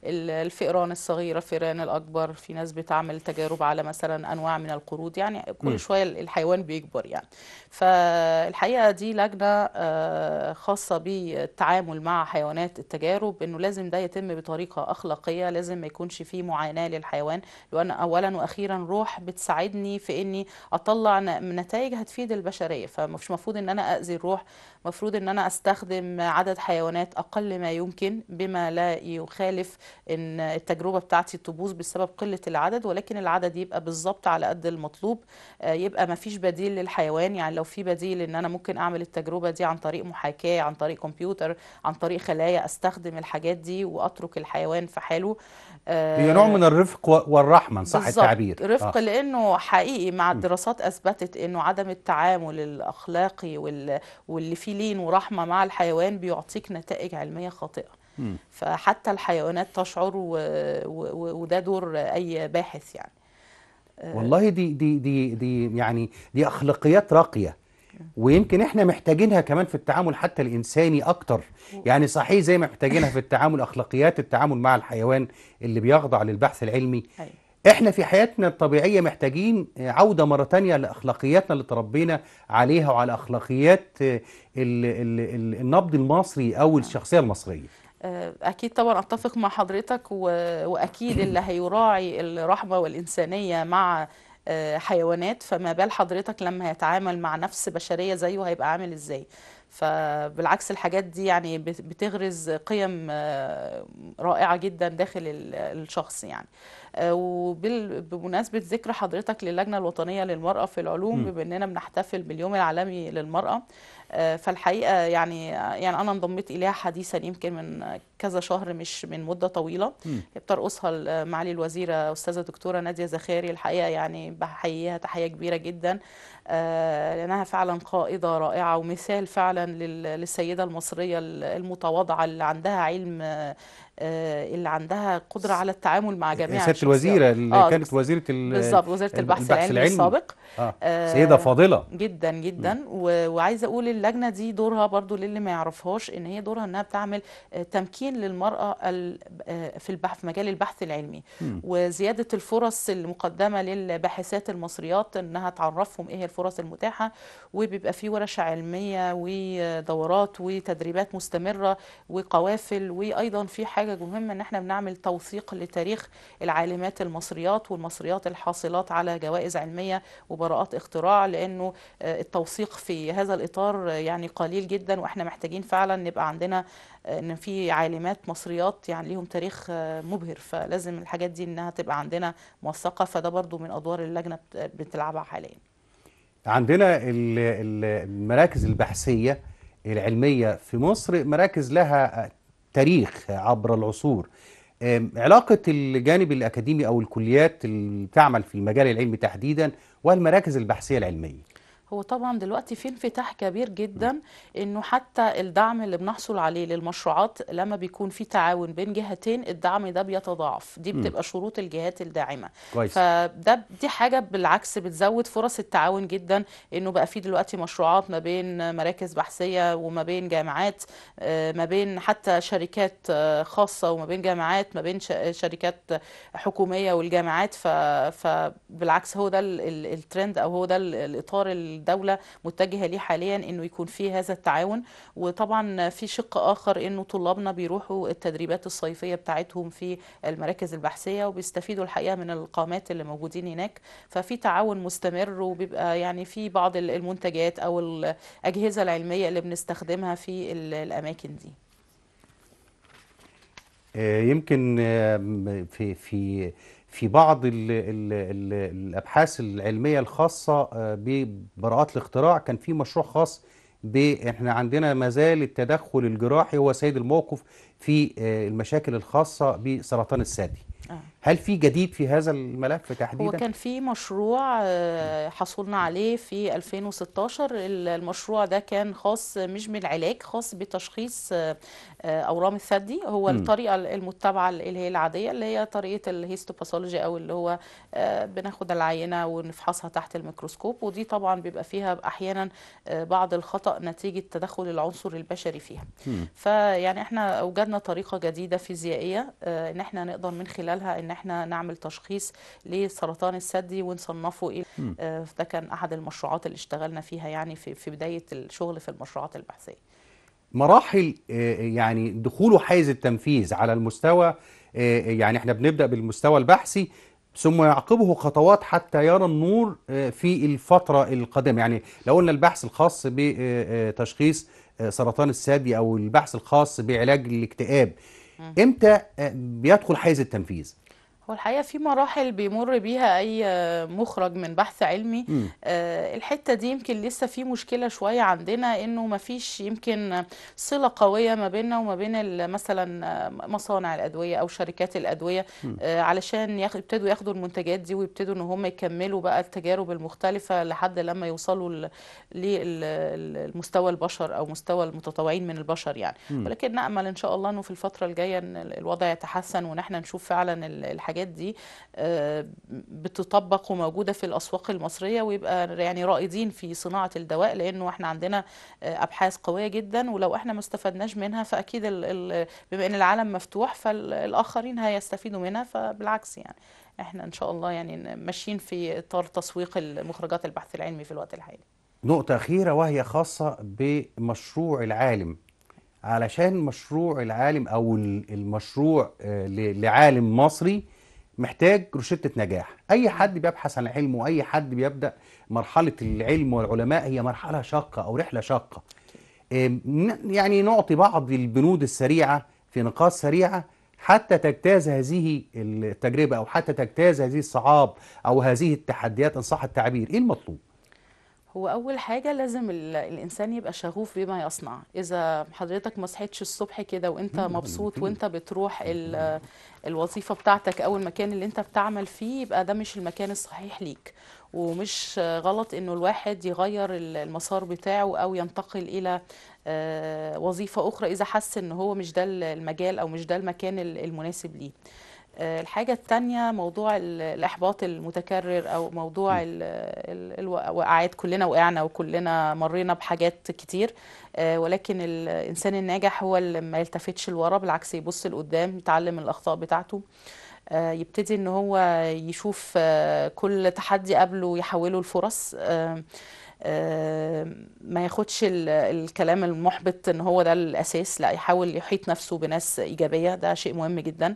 الفئران الصغيره الفئران الاكبر في ناس بتعمل تجارب على مثلا انواع من القرود يعني كل شويه الحيوان بيكبر يعني فالحقيقه دي لجنه آه، خاصه بالتعامل مع حيوانات التجارب انه لازم ده يتم بطريقه اخلاقيه لازم ما يكونش فيه معاناه للحيوان لان اولا واخيرا روح بتساعدني في اني اطلع نتائج هتفيد البشريه فمش مفروض ان انا اذي الروح مفروض ان انا استخدم عدد حيوانات اقل ما يمكن بما لا يخالف ان التجربه بتاعتي تبوظ بسبب قله العدد ولكن العدد يبقى بالظبط على قد المطلوب آه، يبقى ما فيش بديل للحيوان يعني لو في بديل ان انا ممكن اعمل التجربه دي عن طريق محاكاه عن طريق كمبيوتر عن طريق خلايا استخدم الحاجات دي واترك الحيوان في حاله آه، هي نوع من الرفق والرحمه ان صح التعبير رفق آه. لانه حقيقي مع الدراسات اثبتت انه عدم التعامل الاخلاقي وال... واللي فيه لين ورحمه مع الحيوان بيعطيك نتائج علميه خاطئه فحتى الحيوانات تشعر و... و... وده دور اي باحث يعني آه. والله دي دي دي دي يعني دي اخلاقيات راقيه ويمكن احنا محتاجينها كمان في التعامل حتى الانساني اكتر يعني صحيح زي ما محتاجينها في التعامل اخلاقيات التعامل مع الحيوان اللي بيخضع للبحث العلمي أيوة. احنا في حياتنا الطبيعيه محتاجين عوده مره تانية لاخلاقياتنا اللي تربينا عليها وعلى اخلاقيات النبض المصري او نعم. الشخصيه المصريه آه، اكيد طبعا اتفق مع حضرتك واكيد اللي هيراعي الرحمه والانسانيه مع آه، حيوانات فما بال حضرتك لما هيتعامل مع نفس بشريه زيه هيبقى عامل ازاي فبالعكس الحاجات دي يعني بتغرز قيم آه، رائعه جدا داخل الشخص يعني آه، وبمناسبه ذكر حضرتك للجنه الوطنيه للمراه في العلوم بما اننا بنحتفل باليوم العالمي للمراه آه، فالحقيقه يعني يعني انا انضميت اليها حديثا يمكن من كذا شهر مش من مده طويله بترقصها معالي الوزيره استاذه دكتوره ناديه زخاري الحقيقه يعني بحييها تحيه كبيره جدا آه، لانها فعلا قائده رائعه ومثال فعلا للسيده المصريه المتواضعه اللي عندها علم آه، آه، اللي عندها قدره على التعامل مع جميع سياده الوزيره اللي آه كانت وزيره بالظبط وزيره البحث, البحث العلمي, العلمي السابق آه. آه سيده فاضله جدا جدا م. وعايزه اقول اللجنه دي دورها برضو للي ما يعرفهاش ان هي دورها انها بتعمل آه، تمكين للمراه آه، في البحث في مجال البحث العلمي م. وزياده الفرص المقدمه للباحثات المصريات انها تعرفهم ايه الفرص المتاحه وبيبقى في ورش علميه ودورات وتدريبات مستمره وقوافل وايضا في حاجه حاجة مهمة ان احنا بنعمل توثيق لتاريخ العالمات المصريات والمصريات الحاصلات على جوائز علمية وبراءات اختراع لانه آه، التوثيق في هذا الاطار يعني قليل جدا واحنا محتاجين فعلا نبقى عندنا آه، ان في عالمات مصريات يعني ليهم تاريخ آه، مبهر فلازم الحاجات دي انها تبقى عندنا موثقة فده برضو من ادوار اللجنة بتلعبها حاليا عندنا المراكز البحثية العلمية في مصر مراكز لها التاريخ عبر العصور علاقة الجانب الأكاديمي أو الكليات اللي تعمل في المجال العلمي تحديدا والمراكز البحثية العلمية هو طبعا دلوقتي في انفتاح كبير جدا انه حتى الدعم اللي بنحصل عليه للمشروعات لما بيكون في تعاون بين جهتين الدعم ده بيتضاعف دي بتبقى شروط الجهات الداعمه كويس. فده دي حاجه بالعكس بتزود فرص التعاون جدا انه بقى في دلوقتي مشروعات ما بين مراكز بحثيه وما بين جامعات آه، ما بين حتى شركات آه، خاصه وما بين جامعات ما بين شركات حكوميه والجامعات فبالعكس هو ده الترند او هو ده الاطار الدوله متجهه ليه حاليا انه يكون في هذا التعاون وطبعا في شق اخر انه طلابنا بيروحوا التدريبات الصيفيه بتاعتهم في المراكز البحثيه وبيستفيدوا الحقيقه من القامات اللي موجودين هناك ففي تعاون مستمر وبيبقى يعني في بعض المنتجات او الاجهزه العلميه اللي بنستخدمها في الاماكن دي آه، يمكن آه، في في في بعض الـ الـ الـ الابحاث العلميه الخاصه آه، ببراءات الاختراع كان في مشروع خاص ب احنا عندنا ما زال التدخل الجراحي هو سيد الموقف في آه، المشاكل الخاصه بسرطان الثدي آه. هل في جديد في هذا الملف تحديدا؟ هو كان في مشروع آه، حصلنا عليه في 2016 المشروع ده كان خاص مش بالعلاج خاص بتشخيص آه، اورام الثدي هو الطريقه المتبعه اللي هي العاديه اللي هي طريقه الهيستوباثولوجي او اللي هو بناخد العينه ونفحصها تحت الميكروسكوب ودي طبعا بيبقى فيها احيانا بعض الخطا نتيجه تدخل العنصر البشري فيها. فيعني احنا اوجدنا طريقه جديده فيزيائيه ان احنا نقدر من خلال خلالها ان احنا نعمل تشخيص لسرطان الثدي ونصنفه ايه ده كان احد المشروعات اللي اشتغلنا فيها يعني في, في بدايه الشغل في المشروعات البحثيه مراحل آه، يعني دخوله حيز التنفيذ على المستوى آه، يعني احنا بنبدا بالمستوى البحثي ثم يعقبه خطوات حتى يرى النور في الفترة القادمة يعني لو قلنا البحث الخاص بتشخيص سرطان الثدي أو البحث الخاص بعلاج الاكتئاب امتى آه، بيدخل حيز التنفيذ هو الحقيقه في مراحل بيمر بيها اي مخرج من بحث علمي آه الحته دي يمكن لسه في مشكله شويه عندنا انه ما فيش يمكن صله قويه ما بيننا وما بين مثلا آه، مصانع الادويه او شركات الادويه آه علشان ياخد يبتدوا ياخدوا المنتجات دي ويبتدوا ان هم يكملوا بقى التجارب المختلفه لحد لما يوصلوا لمستوى البشر او مستوى المتطوعين من البشر يعني م. ولكن نامل ان شاء الله انه في الفتره الجايه الوضع يتحسن ونحن نشوف فعلا الحاجات الحاجات دي آه، بتطبق وموجوده في الاسواق المصريه ويبقى يعني رائدين في صناعه الدواء لانه احنا عندنا آه، ابحاث قويه جدا ولو احنا ما استفدناش منها فاكيد بما ان العالم مفتوح فالاخرين هيستفيدوا منها فبالعكس يعني احنا ان شاء الله يعني ماشيين في اطار تسويق المخرجات البحث العلمي في الوقت الحالي. نقطة أخيرة وهي خاصة بمشروع العالم علشان مشروع العالم أو المشروع آه، لعالم مصري محتاج روشتة نجاح أي حد بيبحث عن علم وأي حد بيبدأ مرحلة العلم والعلماء هي مرحلة شاقة أو رحلة شاقة يعني نعطي بعض البنود السريعة في نقاط سريعة حتى تجتاز هذه التجربة أو حتى تجتاز هذه الصعاب أو هذه التحديات إن صح التعبير إيه المطلوب؟ هو أول حاجة لازم الإنسان يبقى شغوف بما يصنع إذا حضرتك ما صحيتش الصبح كده وإنت مبسوط وإنت بتروح الوظيفة بتاعتك أو المكان اللي إنت بتعمل فيه يبقى ده مش المكان الصحيح ليك ومش غلط إنه الواحد يغير المسار بتاعه أو ينتقل إلى آه، وظيفة أخرى إذا حس إن هو مش ده المجال أو مش ده المكان المناسب ليه آه، الحاجة الثانية موضوع الإحباط المتكرر أو موضوع الوقعات كلنا وقعنا وكلنا مرينا بحاجات كتير آه، ولكن الإنسان الناجح هو اللي ما يلتفتش لورا بالعكس يبص لقدام يتعلم الأخطاء بتاعته آه، يبتدي إن هو يشوف كل تحدي قبله يحوله لفرص ما ياخدش الكلام المحبط ان هو ده الاساس لا يحاول يحيط نفسه بناس ايجابيه ده شيء مهم جدا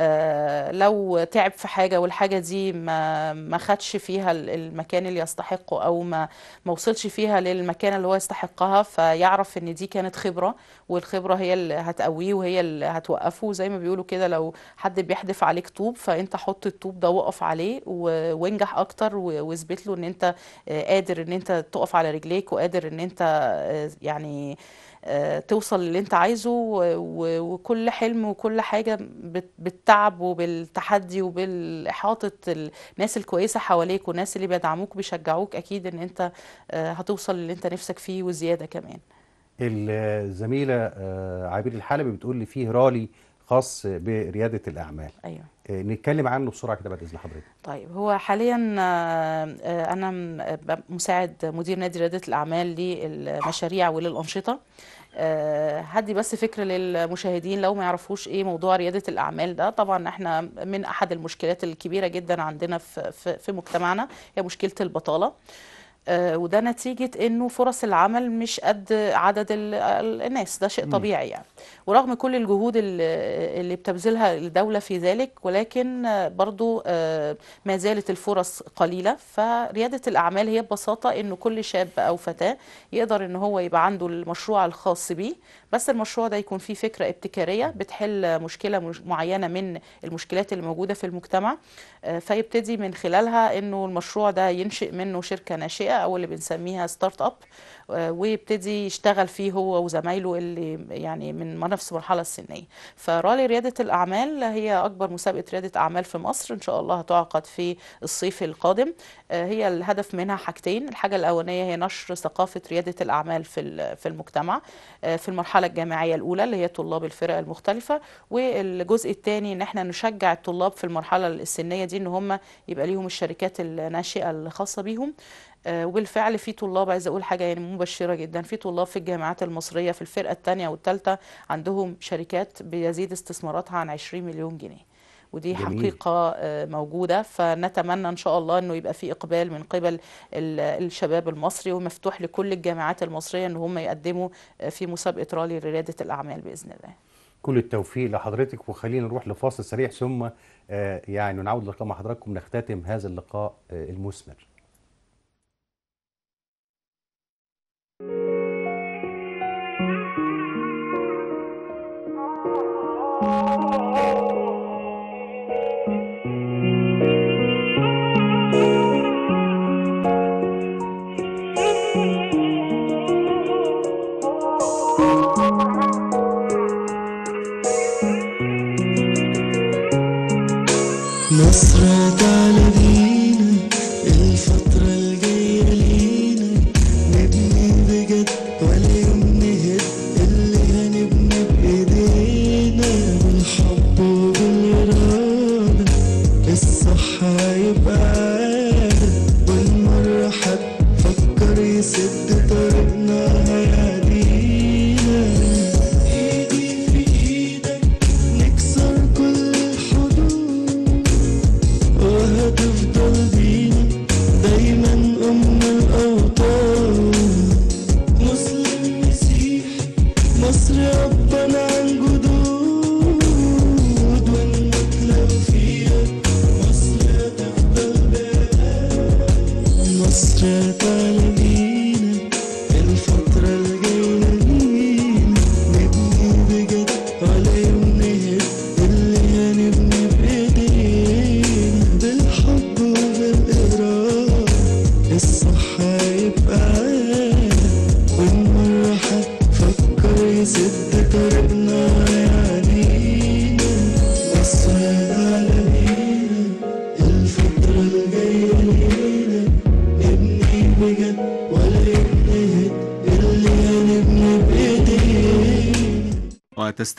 آه، لو تعب في حاجة والحاجة دي ما ما خدش فيها المكان اللي يستحقه أو ما ما وصلش فيها للمكان اللي هو يستحقها فيعرف إن دي كانت خبرة والخبرة هي اللي هتقويه وهي اللي هتوقفه زي ما بيقولوا كده لو حد بيحدف عليك طوب فأنت حط الطوب ده وقف عليه وانجح أكتر واثبت له إن أنت آه، قادر إن أنت تقف على رجليك وقادر إن أنت آه، يعني توصل للي انت عايزه وكل حلم وكل حاجه بالتعب وبالتحدي وبالاحاطه الناس الكويسه حواليك والناس اللي بيدعموك بيشجعوك اكيد ان انت آه، هتوصل للي انت نفسك فيه وزياده كمان الزميله آه، عبير الحلبي بتقول لي فيه رالي خاص برياده الاعمال ايوه آه، نتكلم عنه بسرعه كده بعد اذن حضرتك طيب هو حاليا انا مساعد مدير نادي رياده الاعمال للمشاريع وللانشطه آه، هدي بس فكره للمشاهدين لو ما يعرفوش ايه موضوع رياده الاعمال ده طبعا احنا من احد المشكلات الكبيره جدا عندنا في في, في مجتمعنا هي مشكله البطاله آه، وده نتيجة انه فرص العمل مش قد عدد الناس ده شيء طبيعي يعني ورغم كل الجهود اللي بتبذلها الدولة في ذلك ولكن برضو آه، ما زالت الفرص قليلة فريادة الأعمال هي ببساطة انه كل شاب أو فتاة يقدر ان هو يبقى عنده المشروع الخاص بيه بس المشروع ده يكون فيه فكرة ابتكارية بتحل مشكلة معينة من المشكلات اللي موجودة في المجتمع آه، فيبتدي من خلالها انه المشروع ده ينشئ منه شركة ناشئة او اللي بنسميها ستارت اب آه، ويبتدي يشتغل فيه هو وزمايله اللي يعني من نفس المرحله السنيه فرالي رياده الاعمال هي اكبر مسابقه رياده اعمال في مصر ان شاء الله هتعقد في الصيف القادم آه، هي الهدف منها حاجتين الحاجه الاولانيه هي نشر ثقافه رياده الاعمال في في المجتمع آه، في المرحله الجامعيه الاولى اللي هي طلاب الفرق المختلفه والجزء الثاني ان احنا نشجع الطلاب في المرحله السنيه دي ان هم يبقى ليهم الشركات الناشئه الخاصه بيهم آه، وبالفعل في طلاب عايزه اقول حاجه يعني مبشره جدا في طلاب في الجامعات المصريه في الفرقه الثانيه والثالثه عندهم شركات بيزيد استثماراتها عن 20 مليون جنيه ودي جميل. حقيقة آه، موجودة فنتمنى إن شاء الله أنه يبقى في إقبال من قبل الشباب المصري ومفتوح لكل الجامعات المصرية أن هم يقدموا آه، في مسابقة رالي لريادة الأعمال بإذن الله كل التوفيق لحضرتك وخلينا نروح لفاصل سريع ثم يعني نعود لقاء مع حضراتكم نختتم هذا اللقاء المثمر Oh.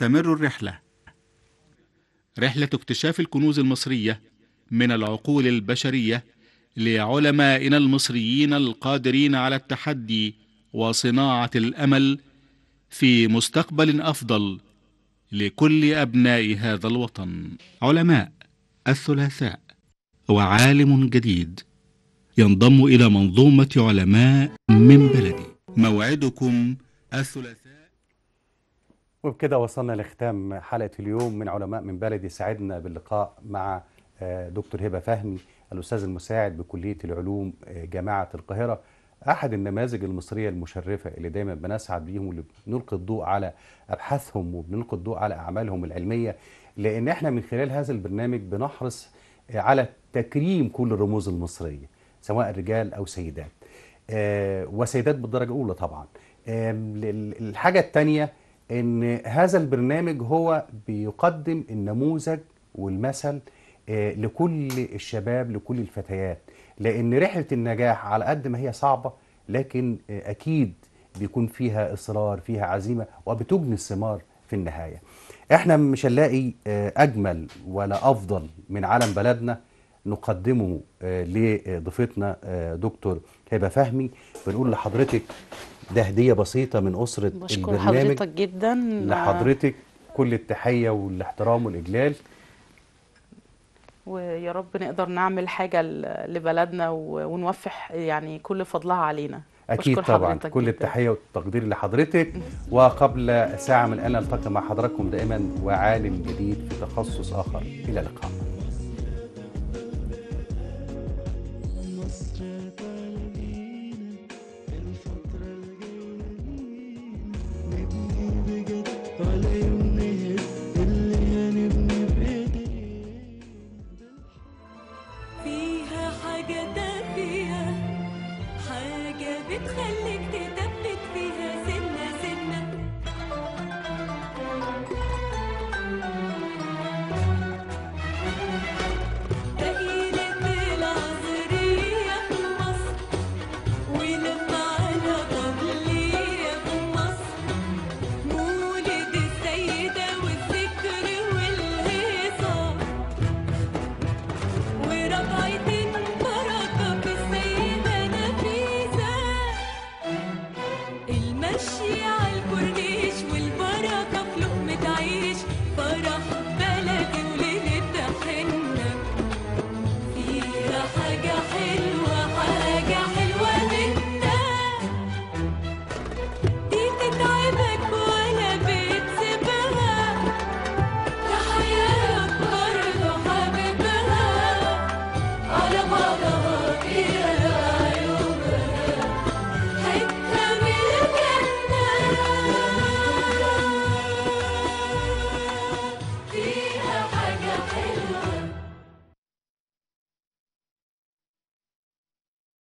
تستمر الرحلة رحلة اكتشاف الكنوز المصرية من العقول البشرية لعلمائنا المصريين القادرين على التحدي وصناعة الأمل في مستقبل أفضل لكل أبناء هذا الوطن علماء الثلاثاء وعالم جديد ينضم إلى منظومة علماء من بلدي موعدكم الثلاثاء وبكده وصلنا لختام حلقة اليوم من علماء من بلدي سعدنا باللقاء مع آه، دكتور هبة فهمي الأستاذ المساعد بكلية العلوم آه، جامعة القاهرة أحد النماذج المصرية المشرفة اللي دايما بنسعد بيهم واللي بنلقي الضوء على أبحاثهم وبنلقي الضوء على أعمالهم العلمية لأن إحنا من خلال هذا البرنامج بنحرص آه، على تكريم كل الرموز المصرية سواء رجال أو سيدات وسيدات بالدرجة الأولى طبعا الحاجة الثانية ان هذا البرنامج هو بيقدم النموذج والمثل آه، لكل الشباب لكل الفتيات لان رحله النجاح على قد ما هي صعبه لكن آه، اكيد بيكون فيها اصرار فيها عزيمه وبتجني الثمار في النهايه احنا مش هنلاقي آه، اجمل ولا افضل من علم بلدنا نقدمه لضيفتنا دكتور هبه فهمي بنقول لحضرتك ده هديه بسيطه من اسره بشكر البرنامج بشكر حضرتك جدا لحضرتك كل التحيه والاحترام والاجلال ويا رب نقدر نعمل حاجه لبلدنا ونوفح يعني كل فضلها علينا اكيد طبعا كل التحيه والتقدير لحضرتك وقبل ساعه من الان نلتقي مع حضراتكم دائما وعالم جديد في تخصص اخر الى اللقاء Hallelujah.